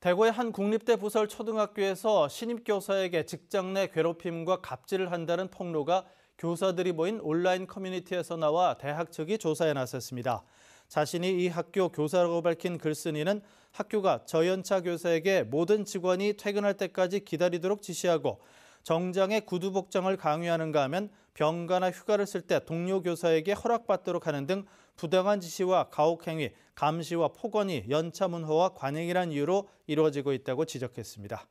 대구의 한 국립대 부설 초등학교에서 신입 교사에게 직장 내 괴롭힘과 갑질을 한다는 폭로가 교사들이 모인 온라인 커뮤니티에서 나와 대학 측이 조사에 나섰습니다. 자신이 이 학교 교사라고 밝힌 글쓴이는 학교가 저연차 교사에게 모든 직원이 퇴근할 때까지 기다리도록 지시하고 정장에 구두 복장을 강요하는가 하면 병가나 휴가를 쓸 때 동료 교사에게 허락받도록 하는 등 부당한 지시와 가혹행위, 감시와 폭언이 연차 문호와 관행이란 이유로 이루어지고 있다고 지적했습니다.